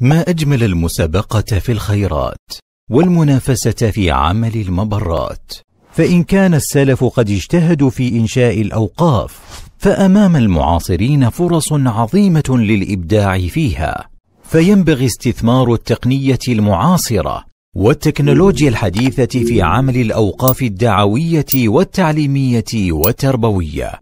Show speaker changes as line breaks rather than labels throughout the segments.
ما أجمل المسابقة في الخيرات والمنافسة في عمل المبرات فإن كان السلف قد اجتهدوا في إنشاء الأوقاف فأمام المعاصرين فرص عظيمة للإبداع فيها فينبغي استثمار التقنية المعاصرة والتكنولوجيا الحديثة في عمل الأوقاف الدعوية والتعليمية والتربوية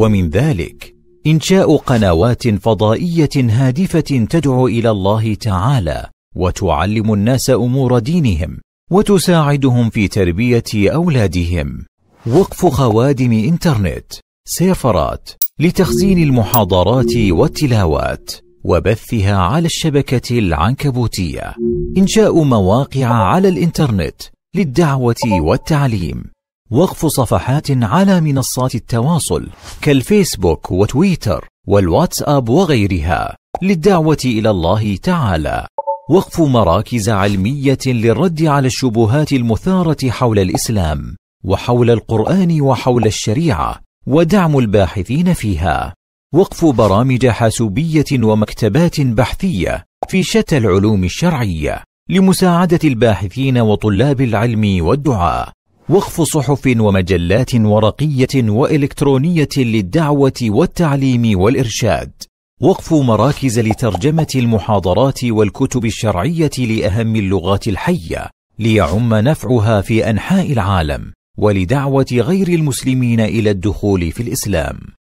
ومن ذلك انشاء قنوات فضائيه هادفه تدعو الى الله تعالى وتعلم الناس امور دينهم وتساعدهم في تربيه اولادهم وقف خوادم انترنت سيرفرات لتخزين المحاضرات والتلاوات وبثها على الشبكه العنكبوتيه انشاء مواقع على الانترنت للدعوه والتعليم وقف صفحات على منصات التواصل كالفيسبوك وتويتر والواتساب وغيرها للدعوة إلى الله تعالى وقف مراكز علمية للرد على الشبهات المثارة حول الإسلام وحول القرآن وحول الشريعة ودعم الباحثين فيها وقف برامج حاسوبية ومكتبات بحثية في شتى العلوم الشرعية لمساعدة الباحثين وطلاب العلم والدعاء وقف صحف ومجلات ورقيه والكترونيه للدعوه والتعليم والارشاد وقف مراكز لترجمه المحاضرات والكتب الشرعيه لاهم اللغات الحيه ليعم نفعها في انحاء العالم ولدعوه غير المسلمين الى الدخول في الاسلام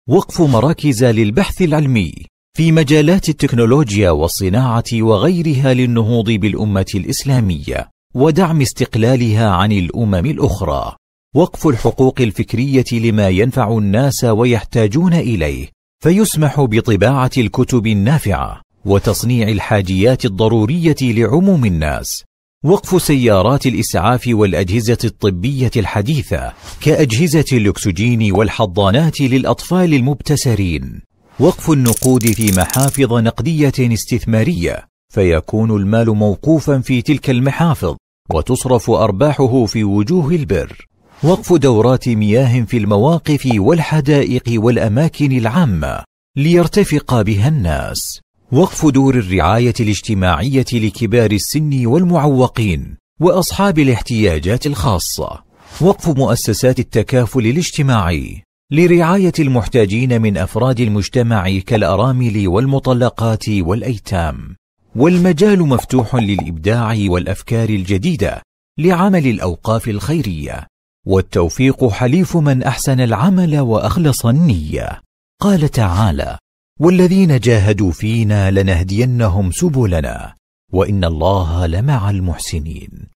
وقف مراكز للبحث العلمي في مجالات التكنولوجيا والصناعه وغيرها للنهوض بالامه الاسلاميه ودعم استقلالها عن الأمم الأخرى وقف الحقوق الفكرية لما ينفع الناس ويحتاجون إليه فيسمح بطباعة الكتب النافعة وتصنيع الحاجيات الضرورية لعموم الناس وقف سيارات الإسعاف والأجهزة الطبية الحديثة كأجهزة الأكسجين والحضانات للأطفال المبتسرين وقف النقود في محافظ نقدية استثمارية فيكون المال موقوفا في تلك المحافظ وتصرف أرباحه في وجوه البر وقف دورات مياه في المواقف والحدائق والأماكن العامة ليرتفق بها الناس وقف دور الرعاية الاجتماعية لكبار السن والمعوقين وأصحاب الاحتياجات الخاصة وقف مؤسسات التكافل الاجتماعي لرعاية المحتاجين من أفراد المجتمع كالأرامل والمطلقات والأيتام والمجال مفتوح للإبداع والأفكار الجديدة لعمل الأوقاف الخيرية والتوفيق حليف من أحسن العمل وأخلص النية قال تعالى والذين جاهدوا فينا لنهدينهم سبلنا وإن الله لمع المحسنين